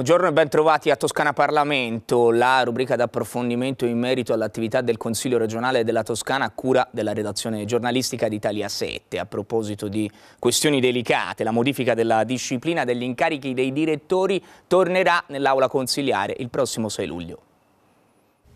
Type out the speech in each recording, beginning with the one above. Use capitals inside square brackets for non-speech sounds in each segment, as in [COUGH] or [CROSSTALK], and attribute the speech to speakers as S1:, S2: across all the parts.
S1: Buongiorno e ben trovati a Toscana Parlamento, la rubrica d'approfondimento in merito all'attività del Consiglio regionale della Toscana a cura della redazione giornalistica d'Italia 7. A proposito di questioni delicate, la modifica della disciplina degli incarichi dei direttori tornerà nell'aula consiliare il prossimo 6 luglio.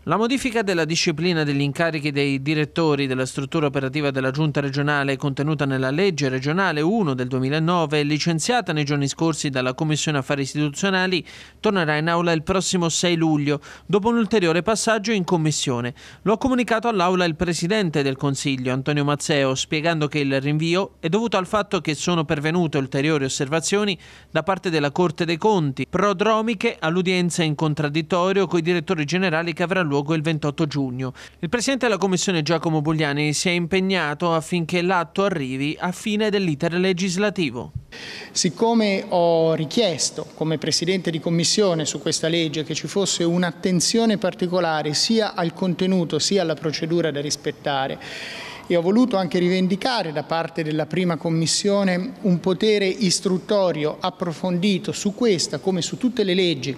S1: La modifica
S2: della disciplina degli incarichi dei direttori della struttura operativa della Giunta regionale contenuta nella legge regionale 1 del 2009, licenziata nei giorni scorsi dalla Commissione Affari Istituzionali, tornerà in aula il prossimo 6 luglio, dopo un ulteriore passaggio in Commissione. Lo ha comunicato all'aula il Presidente del Consiglio, Antonio Mazzeo, spiegando che il rinvio è dovuto al fatto che sono pervenute ulteriori osservazioni da parte della Corte dei Conti, prodromiche all'udienza in contraddittorio con i direttori generali che avrà luogo luogo il 28 giugno. Il presidente della Commissione Giacomo Bugliani si è impegnato affinché l'atto arrivi
S3: a fine dell'iter legislativo. Siccome ho richiesto come Presidente di Commissione su questa legge che ci fosse un'attenzione particolare sia al contenuto sia alla procedura da rispettare, e ho voluto anche rivendicare da parte della prima commissione un potere istruttorio approfondito su questa come su tutte le leggi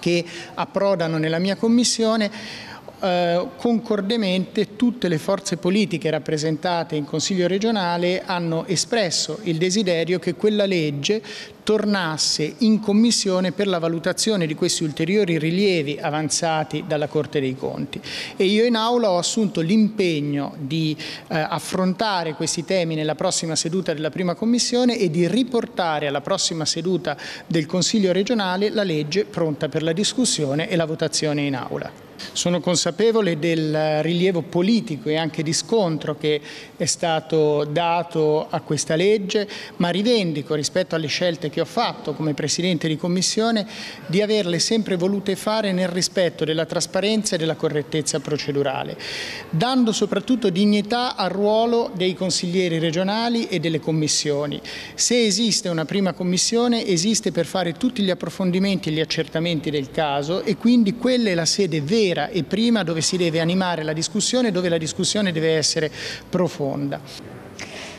S3: che approdano nella mia commissione eh, concordemente tutte le forze politiche rappresentate in Consiglio regionale hanno espresso il desiderio che quella legge tornasse in commissione per la valutazione di questi ulteriori rilievi avanzati dalla Corte dei Conti e io in aula ho assunto l'impegno di eh, affrontare questi temi nella prossima seduta della prima commissione e di riportare alla prossima seduta del Consiglio regionale la legge pronta per la discussione e la votazione in aula. Sono consapevole del rilievo politico e anche di scontro che è stato dato a questa legge, ma rivendico rispetto alle scelte che ho fatto come Presidente di Commissione di averle sempre volute fare nel rispetto della trasparenza e della correttezza procedurale, dando soprattutto dignità al ruolo dei consiglieri regionali e delle commissioni. Se esiste una prima commissione, esiste per fare tutti gli approfondimenti e gli accertamenti del caso e quindi quella è la sede vera vera e prima dove si deve animare la discussione, e dove la discussione deve essere profonda.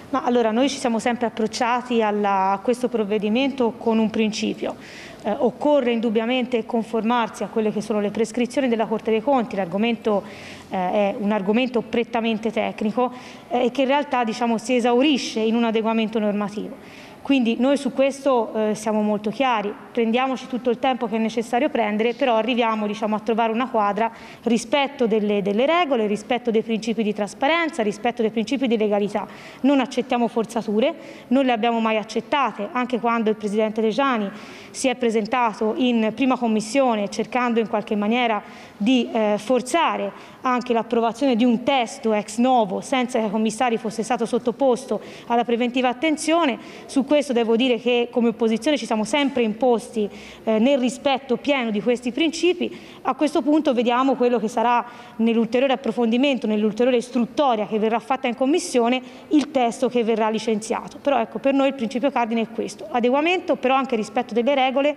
S4: Ma allora noi ci siamo sempre approcciati alla, a questo provvedimento con un principio. Eh, occorre indubbiamente conformarsi a quelle che sono le prescrizioni della Corte dei Conti, l'argomento eh, è un argomento prettamente tecnico eh, e eh, che in realtà diciamo, si esaurisce in un adeguamento normativo. Quindi noi su questo eh, siamo molto chiari, prendiamoci tutto il tempo che è necessario prendere, però arriviamo diciamo, a trovare una quadra rispetto delle, delle, regole, rispetto dei principi di trasparenza, rispetto dei principi di legalità. Non accettiamo forzature, non le abbiamo mai accettate, anche quando il Presidente De Giani si è presentato in prima commissione cercando in qualche maniera di eh, forzare anche l'approvazione di un testo ex novo senza che i commissari fosse stato sottoposto alla preventiva attenzione, su questo devo dire che come opposizione ci siamo sempre imposti eh, nel rispetto pieno di questi principi, a questo punto vediamo quello che sarà nell'ulteriore approfondimento, nell'ulteriore istruttoria che verrà fatta in Commissione, il testo che verrà licenziato. Però ecco, per noi il principio cardine è questo, adeguamento però anche rispetto delle regole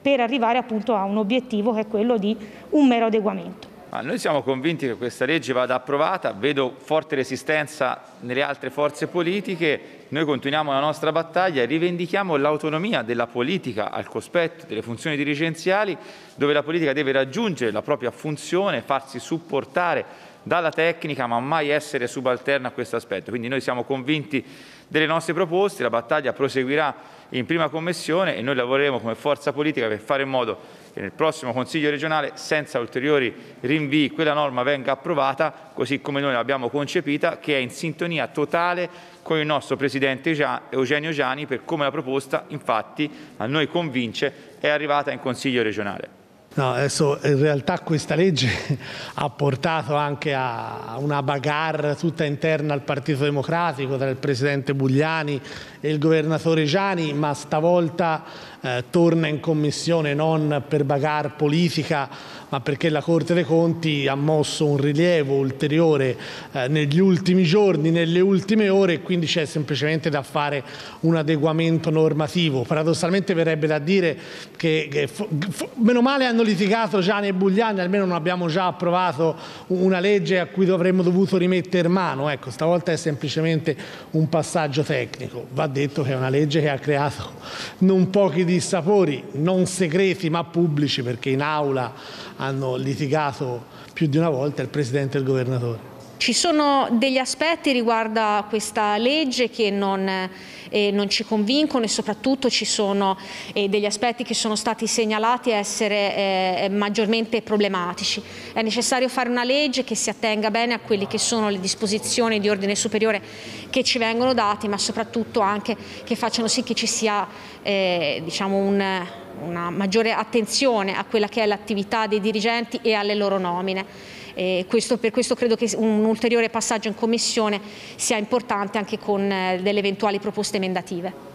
S4: per arrivare appunto a un obiettivo che è quello di un mero adeguamento.
S5: Ma ah, noi siamo
S2: convinti che questa legge vada approvata, vedo forte resistenza nelle altre forze politiche, noi continuiamo la nostra battaglia e rivendichiamo l'autonomia della politica al cospetto delle funzioni dirigenziali, dove la politica deve raggiungere la propria funzione, farsi supportare dalla tecnica, ma mai essere subalterna a questo aspetto. Quindi noi siamo convinti delle nostre proposte, la battaglia proseguirà in prima commissione e noi lavoreremo come forza politica per fare in modo che nel prossimo Consiglio regionale, senza ulteriori rinvii, quella norma venga approvata, così come noi l'abbiamo concepita, che è in sintonia totale con il nostro Presidente Eugenio Gianni, per come la proposta, infatti, a noi convince, è arrivata in Consiglio regionale.
S6: No, adesso in realtà questa legge [LAUGHS] ha portato anche a una bagarre tutta interna al Partito Democratico tra il Presidente Bugliani e il Governatore Gianni, ma stavolta eh, torna in commissione non per bagar politica ma perché la Corte dei Conti ha mosso un rilievo ulteriore eh, negli ultimi giorni, nelle ultime ore e quindi c'è semplicemente da fare un adeguamento normativo. Paradossalmente verrebbe da dire che, che meno male hanno litigato Gianni e Bugliani, almeno non abbiamo già approvato una legge a cui dovremmo dovuto rimettere mano, ecco, stavolta è semplicemente un passaggio tecnico. Va detto che è una legge che ha creato non pochi dissapori, non segreti ma pubblici, perché in aula hanno litigato più di una volta il Presidente e il Governatore.
S7: Ci sono degli aspetti riguardo a questa legge che non eh, non ci convincono e soprattutto ci sono eh, degli aspetti che sono stati segnalati essere eh, maggiormente problematici. È necessario fare una legge che si attenga bene a quelle che sono le disposizioni di ordine superiore che ci vengono dati, ma soprattutto anche che facciano sì che ci sia eh, diciamo un, una maggiore attenzione a quella che è l'attività dei dirigenti e alle loro nomine questo, per questo credo che un ulteriore passaggio in Commissione sia importante anche con eh, delle eventuali proposte emendative.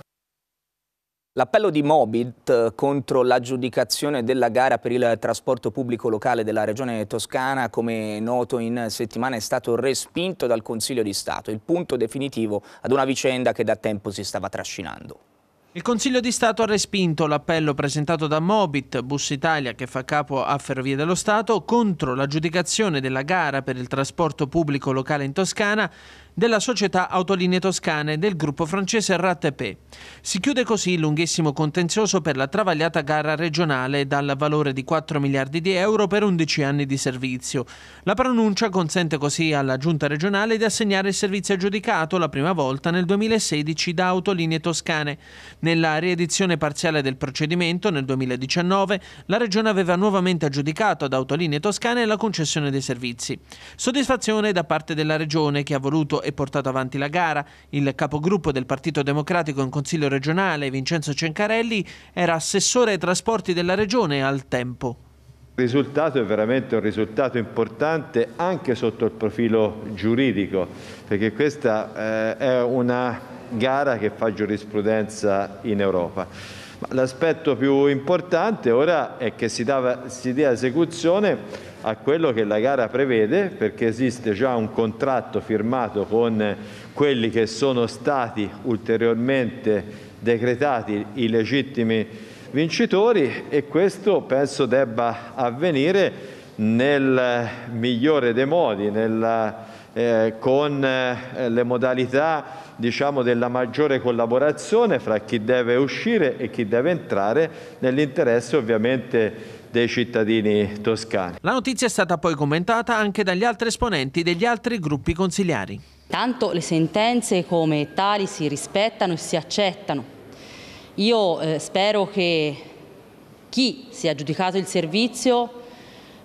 S1: L'appello di Mobit eh, contro l'aggiudicazione della gara per il trasporto pubblico locale della regione toscana, come noto in settimana, è stato respinto dal Consiglio di Stato, il punto definitivo ad una vicenda che da tempo si stava trascinando.
S2: Il Consiglio di Stato ha respinto l'appello presentato da Mobit, Bus Italia che fa capo a Ferrovie dello Stato, contro l'aggiudicazione della gara per il trasporto pubblico locale in Toscana della società Autolinee Toscane del gruppo francese RATP. Si chiude così il lunghissimo contenzioso per la travagliata gara regionale dal valore di 4 miliardi di euro per 11 anni di servizio. La pronuncia consente così alla giunta regionale di assegnare il servizio aggiudicato la prima volta nel 2016 da Autolinee Toscane. Nella riedizione parziale del procedimento nel 2019 la regione aveva nuovamente aggiudicato ad Autolinee Toscane la concessione dei servizi. Soddisfazione da parte della regione che ha voluto e portato avanti la gara. Il capogruppo del Partito Democratico in Consiglio regionale, Vincenzo Cencarelli, era assessore ai
S6: trasporti della regione al tempo. Il risultato è veramente un risultato importante anche sotto il profilo giuridico, perché questa eh, è una gara che fa giurisprudenza in Europa. L'aspetto più importante ora è che si, dava, si dia esecuzione a quello che la gara prevede, perché esiste già un contratto firmato con quelli che sono stati ulteriormente decretati i legittimi vincitori e questo penso debba avvenire nel migliore dei modi, nella eh, con eh, le modalità diciamo, della maggiore collaborazione fra chi deve uscire e chi deve entrare nell'interesse ovviamente dei cittadini toscani.
S2: La notizia è stata poi commentata anche dagli altri esponenti degli altri gruppi consigliari.
S7: Tanto le sentenze come tali si rispettano e si accettano. Io eh, spero che chi si è aggiudicato il servizio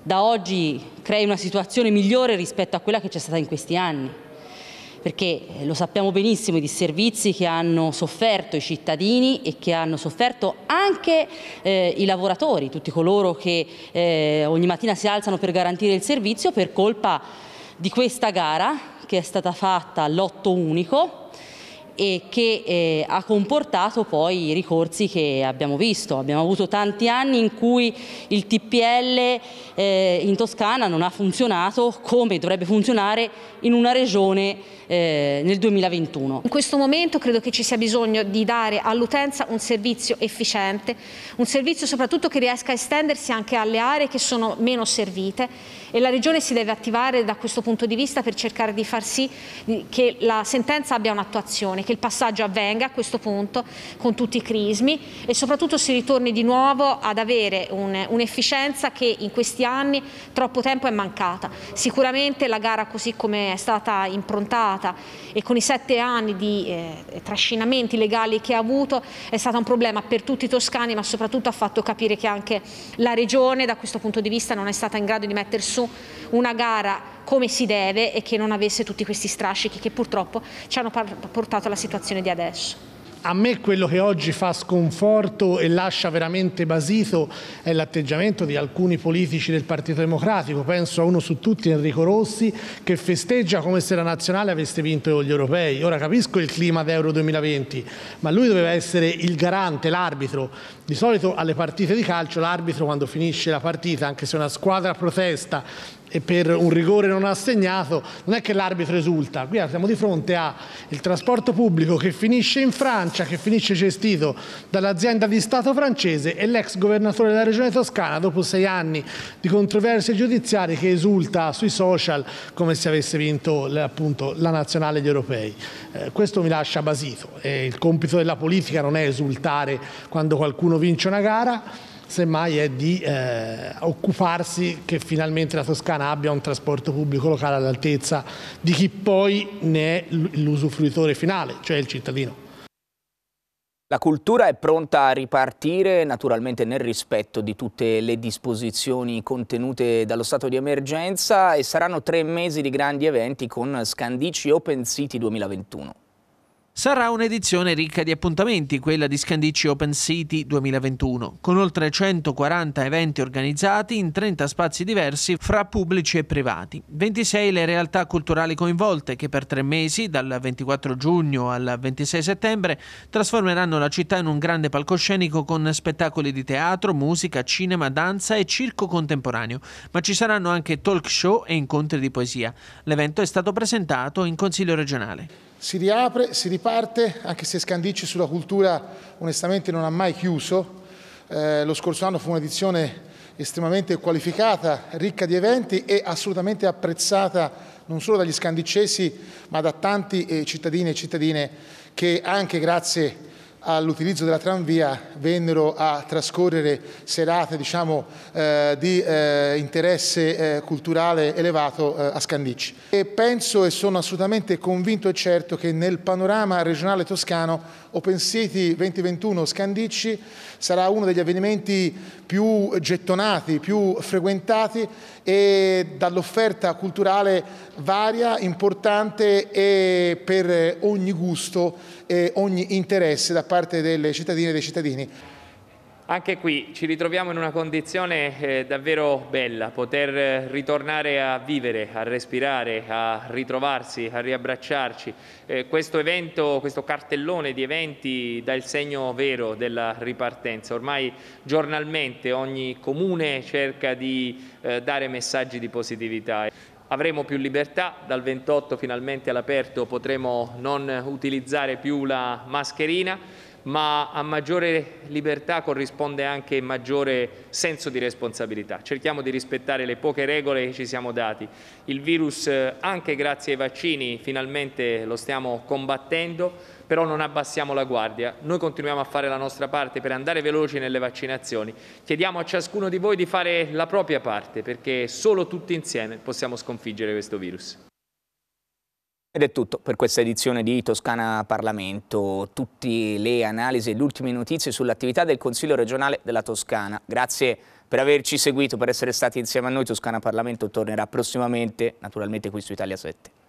S7: da oggi crei una situazione migliore rispetto a quella che c'è stata in questi anni. Perché eh, lo sappiamo benissimo, i disservizi che hanno sofferto i cittadini e che hanno sofferto anche eh, i lavoratori, tutti coloro che eh, ogni mattina si alzano per garantire il servizio per colpa di questa gara che è stata fatta all'otto unico e che eh, ha comportato poi i ricorsi che abbiamo visto. Abbiamo avuto tanti anni in cui il TPL eh, in Toscana non ha funzionato come dovrebbe funzionare in una regione eh, nel 2021. In questo momento credo che ci sia bisogno di dare all'utenza un servizio efficiente, un servizio soprattutto che riesca a estendersi anche alle aree che sono meno servite e la regione si deve attivare da questo punto di vista per cercare di far sì che la sentenza abbia un'attuazione che il passaggio avvenga a questo punto con tutti i crismi e soprattutto si ritorni di nuovo ad avere un'efficienza un che in questi anni troppo tempo è mancata. Sicuramente la gara così come è stata improntata e con i sette anni di eh, trascinamenti legali che ha avuto è stata un problema per tutti i toscani ma soprattutto ha fatto capire che anche la regione da questo punto di vista non è stata in grado di mettere su una gara come si deve e che non avesse tutti questi strascichi che purtroppo ci hanno portato alla la situazione di adesso.
S6: A me quello che oggi fa sconforto e lascia veramente basito è l'atteggiamento di alcuni politici del Partito Democratico, penso a uno su tutti, Enrico Rossi, che festeggia come se la nazionale avesse vinto gli europei. Ora capisco il clima d'Euro 2020, ma lui doveva essere il garante, l'arbitro. Di solito alle partite di calcio l'arbitro quando finisce la partita, anche se una squadra protesta e per un rigore non assegnato, non è che l'arbitro esulta, qui siamo di fronte al trasporto pubblico che finisce in Francia, che finisce gestito dall'azienda di Stato francese e l'ex governatore della regione toscana dopo sei anni di controversie giudiziarie che esulta sui social come se avesse vinto appunto, la nazionale degli europei. Eh, questo mi lascia basito, eh, il compito della politica non è esultare quando qualcuno vince una gara, semmai è di eh, occuparsi che finalmente la Toscana abbia un trasporto pubblico locale all'altezza di chi poi ne è l'usufruitore finale, cioè il cittadino.
S1: La cultura è pronta a ripartire naturalmente nel rispetto di tutte le disposizioni contenute dallo stato di emergenza e saranno tre mesi di grandi eventi con Scandici Open City 2021.
S2: Sarà un'edizione ricca di appuntamenti, quella di Scandicci Open City 2021, con oltre 140 eventi organizzati in 30 spazi diversi fra pubblici e privati. 26 le realtà culturali coinvolte che per tre mesi, dal 24 giugno al 26 settembre, trasformeranno la città in un grande palcoscenico con spettacoli di teatro, musica, cinema, danza e circo contemporaneo. Ma ci saranno anche talk show e incontri di poesia. L'evento è stato presentato in Consiglio regionale
S5: si riapre, si riparte, anche se Scandicci sulla cultura onestamente non ha mai chiuso. Eh, lo scorso anno fu un'edizione estremamente qualificata, ricca di eventi e assolutamente apprezzata non solo dagli scandicesi ma da tanti eh, cittadini e cittadine che anche grazie all'utilizzo della tranvia vennero a trascorrere serate diciamo, eh, di eh, interesse eh, culturale elevato eh, a Scandicci. E penso e sono assolutamente convinto e certo che nel panorama regionale toscano Open City 2021 Scandicci sarà uno degli avvenimenti più gettonati, più frequentati e dall'offerta culturale varia, importante e per ogni gusto e ogni interesse da parte delle cittadine e dei cittadini.
S1: Anche qui ci ritroviamo in una condizione eh, davvero bella, poter eh, ritornare a vivere, a respirare, a ritrovarsi, a riabbracciarci. Eh, questo evento, questo cartellone di eventi dà il segno vero della ripartenza. Ormai giornalmente ogni comune cerca di eh, dare messaggi di positività avremo più libertà, dal 28 finalmente all'aperto potremo non utilizzare più la mascherina, ma a maggiore libertà corrisponde anche maggiore senso di responsabilità. Cerchiamo di rispettare le poche regole che ci siamo dati. Il virus, eh, anche grazie ai vaccini, finalmente lo stiamo combattendo, però non abbassiamo la guardia. Noi continuiamo a fare la nostra parte per andare veloci nelle vaccinazioni. Chiediamo a ciascuno di voi di fare la propria parte, perché solo tutti insieme possiamo sconfiggere questo virus. Ed è tutto per questa edizione di Toscana Parlamento. Tutte le analisi e le ultime notizie sull'attività del Consiglio regionale della Toscana. Grazie per averci seguito, per essere stati insieme a noi. Toscana Parlamento tornerà prossimamente, naturalmente qui su Italia 7.